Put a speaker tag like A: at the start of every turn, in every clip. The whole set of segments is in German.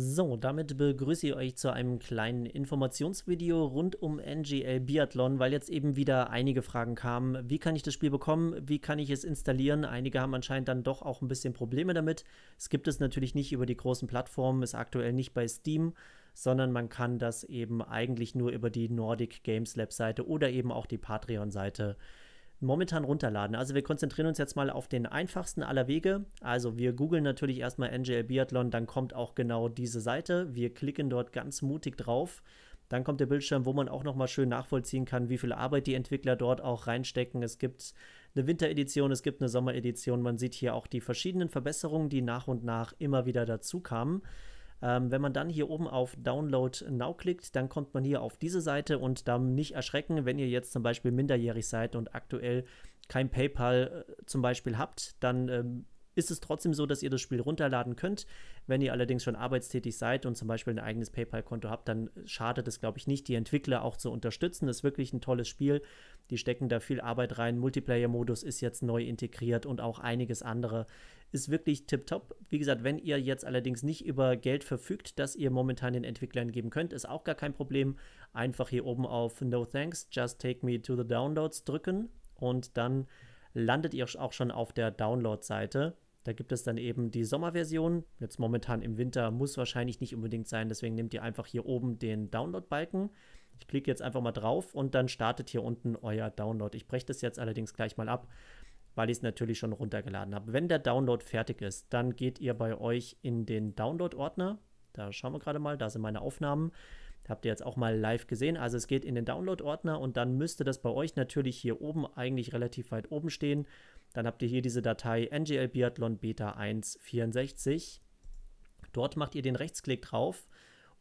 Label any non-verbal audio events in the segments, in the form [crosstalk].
A: So, damit begrüße ich euch zu einem kleinen Informationsvideo rund um NGL Biathlon, weil jetzt eben wieder einige Fragen kamen. Wie kann ich das Spiel bekommen? Wie kann ich es installieren? Einige haben anscheinend dann doch auch ein bisschen Probleme damit. Es gibt es natürlich nicht über die großen Plattformen, ist aktuell nicht bei Steam, sondern man kann das eben eigentlich nur über die Nordic Games Lab Seite oder eben auch die Patreon Seite äh, momentan runterladen. Also wir konzentrieren uns jetzt mal auf den einfachsten aller Wege. Also wir googeln natürlich erstmal NGL Biathlon, dann kommt auch genau diese Seite. Wir klicken dort ganz mutig drauf. Dann kommt der Bildschirm, wo man auch nochmal schön nachvollziehen kann, wie viel Arbeit die Entwickler dort auch reinstecken. Es gibt eine Winteredition, es gibt eine Sommeredition. Man sieht hier auch die verschiedenen Verbesserungen, die nach und nach immer wieder dazu kamen. Ähm, wenn man dann hier oben auf Download Now klickt, dann kommt man hier auf diese Seite und dann nicht erschrecken, wenn ihr jetzt zum Beispiel minderjährig seid und aktuell kein PayPal äh, zum Beispiel habt, dann ähm, ist es trotzdem so, dass ihr das Spiel runterladen könnt. Wenn ihr allerdings schon arbeitstätig seid und zum Beispiel ein eigenes PayPal-Konto habt, dann schadet es, glaube ich, nicht, die Entwickler auch zu unterstützen. Das ist wirklich ein tolles Spiel. Die stecken da viel Arbeit rein. Multiplayer-Modus ist jetzt neu integriert und auch einiges andere ist wirklich tipptopp. Wie gesagt, wenn ihr jetzt allerdings nicht über Geld verfügt, das ihr momentan den Entwicklern geben könnt, ist auch gar kein Problem. Einfach hier oben auf No Thanks, Just Take Me to the Downloads drücken und dann landet ihr auch schon auf der Download-Seite. Da gibt es dann eben die Sommerversion. Jetzt momentan im Winter muss wahrscheinlich nicht unbedingt sein, deswegen nehmt ihr einfach hier oben den Download-Balken. Ich klicke jetzt einfach mal drauf und dann startet hier unten euer Download. Ich breche das jetzt allerdings gleich mal ab, weil ich es natürlich schon runtergeladen habe. Wenn der Download fertig ist, dann geht ihr bei euch in den Download-Ordner. Da schauen wir gerade mal, da sind meine Aufnahmen. Habt ihr jetzt auch mal live gesehen. Also es geht in den Download-Ordner und dann müsste das bei euch natürlich hier oben eigentlich relativ weit oben stehen. Dann habt ihr hier diese Datei NGL Biathlon Beta 164. Dort macht ihr den Rechtsklick drauf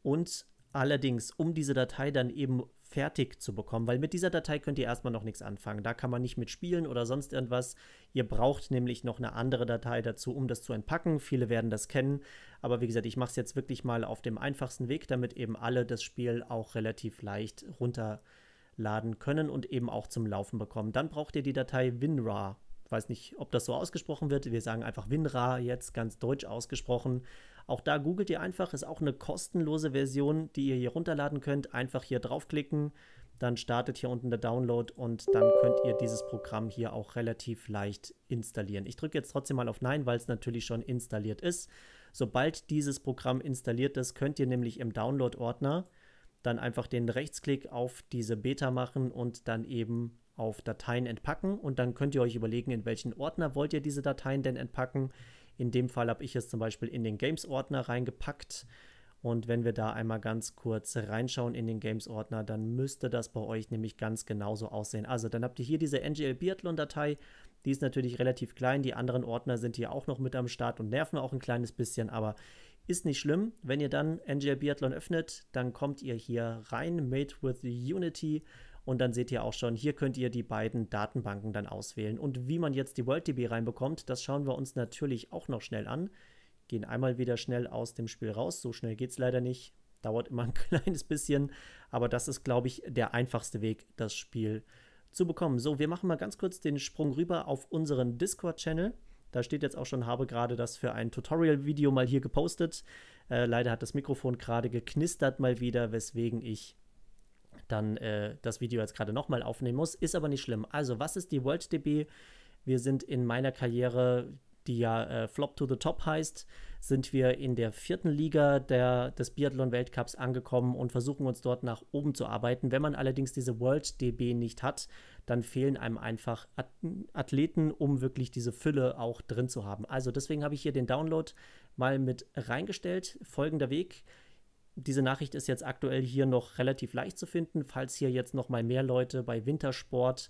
A: und allerdings, um diese Datei dann eben fertig zu bekommen, weil mit dieser Datei könnt ihr erstmal noch nichts anfangen. Da kann man nicht mit spielen oder sonst irgendwas. Ihr braucht nämlich noch eine andere Datei dazu, um das zu entpacken. Viele werden das kennen, aber wie gesagt, ich mache es jetzt wirklich mal auf dem einfachsten Weg, damit eben alle das Spiel auch relativ leicht runterladen können und eben auch zum Laufen bekommen. Dann braucht ihr die Datei WinRAR weiß nicht, ob das so ausgesprochen wird. Wir sagen einfach WinRAR jetzt ganz deutsch ausgesprochen. Auch da googelt ihr einfach, ist auch eine kostenlose Version, die ihr hier runterladen könnt. Einfach hier draufklicken, dann startet hier unten der Download und dann könnt ihr dieses Programm hier auch relativ leicht installieren. Ich drücke jetzt trotzdem mal auf Nein, weil es natürlich schon installiert ist. Sobald dieses Programm installiert ist, könnt ihr nämlich im Download-Ordner dann einfach den Rechtsklick auf diese Beta machen und dann eben auf Dateien entpacken und dann könnt ihr euch überlegen, in welchen Ordner wollt ihr diese Dateien denn entpacken. In dem Fall habe ich es zum Beispiel in den Games-Ordner reingepackt. Und wenn wir da einmal ganz kurz reinschauen in den Games-Ordner, dann müsste das bei euch nämlich ganz genauso aussehen. Also dann habt ihr hier diese NGL Biathlon-Datei, die ist natürlich relativ klein, die anderen Ordner sind hier auch noch mit am Start und nerven auch ein kleines bisschen, aber ist nicht schlimm. Wenn ihr dann NGL Biathlon öffnet, dann kommt ihr hier rein, Made with Unity und dann seht ihr auch schon, hier könnt ihr die beiden Datenbanken dann auswählen. Und wie man jetzt die WorldDB reinbekommt, das schauen wir uns natürlich auch noch schnell an. Gehen einmal wieder schnell aus dem Spiel raus. So schnell geht es leider nicht. Dauert immer ein [laughs] kleines bisschen. Aber das ist, glaube ich, der einfachste Weg, das Spiel zu bekommen. So, wir machen mal ganz kurz den Sprung rüber auf unseren Discord-Channel. Da steht jetzt auch schon, habe gerade das für ein Tutorial-Video mal hier gepostet. Äh, leider hat das Mikrofon gerade geknistert mal wieder, weswegen ich dann äh, das Video jetzt gerade nochmal aufnehmen muss. Ist aber nicht schlimm. Also, was ist die WorldDB? Wir sind in meiner Karriere, die ja äh, Flop to the Top heißt, sind wir in der vierten Liga der, des Biathlon-Weltcups angekommen und versuchen uns dort nach oben zu arbeiten. Wenn man allerdings diese WorldDB nicht hat, dann fehlen einem einfach Athleten, um wirklich diese Fülle auch drin zu haben. Also deswegen habe ich hier den Download mal mit reingestellt. Folgender Weg diese Nachricht ist jetzt aktuell hier noch relativ leicht zu finden. Falls hier jetzt noch mal mehr Leute bei Wintersport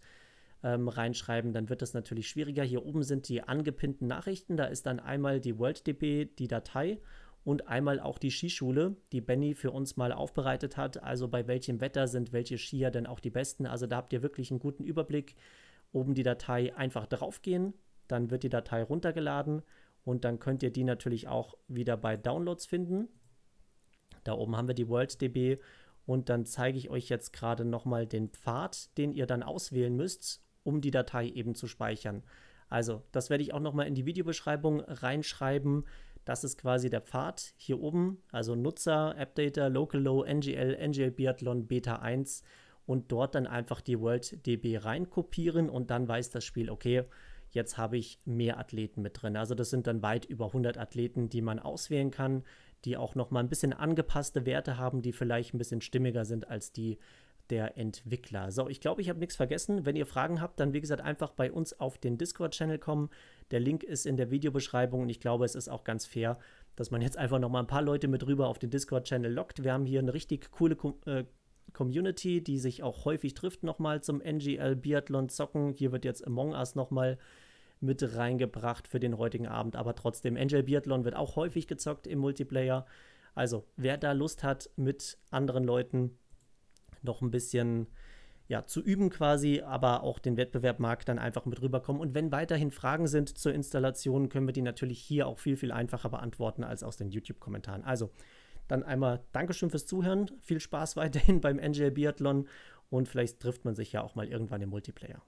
A: ähm, reinschreiben, dann wird das natürlich schwieriger. Hier oben sind die angepinnten Nachrichten. Da ist dann einmal die WorldDB, die Datei und einmal auch die Skischule, die Benny für uns mal aufbereitet hat. Also bei welchem Wetter sind welche Skier denn auch die besten? Also da habt ihr wirklich einen guten Überblick. Oben die Datei einfach draufgehen, dann wird die Datei runtergeladen und dann könnt ihr die natürlich auch wieder bei Downloads finden. Da oben haben wir die WorldDB und dann zeige ich euch jetzt gerade nochmal den Pfad, den ihr dann auswählen müsst, um die Datei eben zu speichern. Also, das werde ich auch nochmal in die Videobeschreibung reinschreiben. Das ist quasi der Pfad hier oben, also Nutzer, Updater, Locallow, NGL, NGL Biathlon, Beta 1 und dort dann einfach die WorldDB reinkopieren und dann weiß das Spiel, okay, jetzt habe ich mehr Athleten mit drin. Also das sind dann weit über 100 Athleten, die man auswählen kann die auch noch mal ein bisschen angepasste Werte haben, die vielleicht ein bisschen stimmiger sind als die der Entwickler. So, ich glaube, ich habe nichts vergessen. Wenn ihr Fragen habt, dann wie gesagt einfach bei uns auf den Discord-Channel kommen. Der Link ist in der Videobeschreibung und ich glaube, es ist auch ganz fair, dass man jetzt einfach noch mal ein paar Leute mit rüber auf den Discord-Channel lockt. Wir haben hier eine richtig coole Com äh, Community, die sich auch häufig trifft nochmal zum NGL Biathlon zocken. Hier wird jetzt Among Us nochmal mal mit reingebracht für den heutigen Abend. Aber trotzdem, Angel Biathlon wird auch häufig gezockt im Multiplayer. Also, wer da Lust hat, mit anderen Leuten noch ein bisschen ja, zu üben quasi, aber auch den Wettbewerb mag dann einfach mit rüberkommen. Und wenn weiterhin Fragen sind zur Installation, können wir die natürlich hier auch viel, viel einfacher beantworten als aus den YouTube-Kommentaren. Also, dann einmal Dankeschön fürs Zuhören, viel Spaß weiterhin [laughs] beim NGL Biathlon und vielleicht trifft man sich ja auch mal irgendwann im Multiplayer.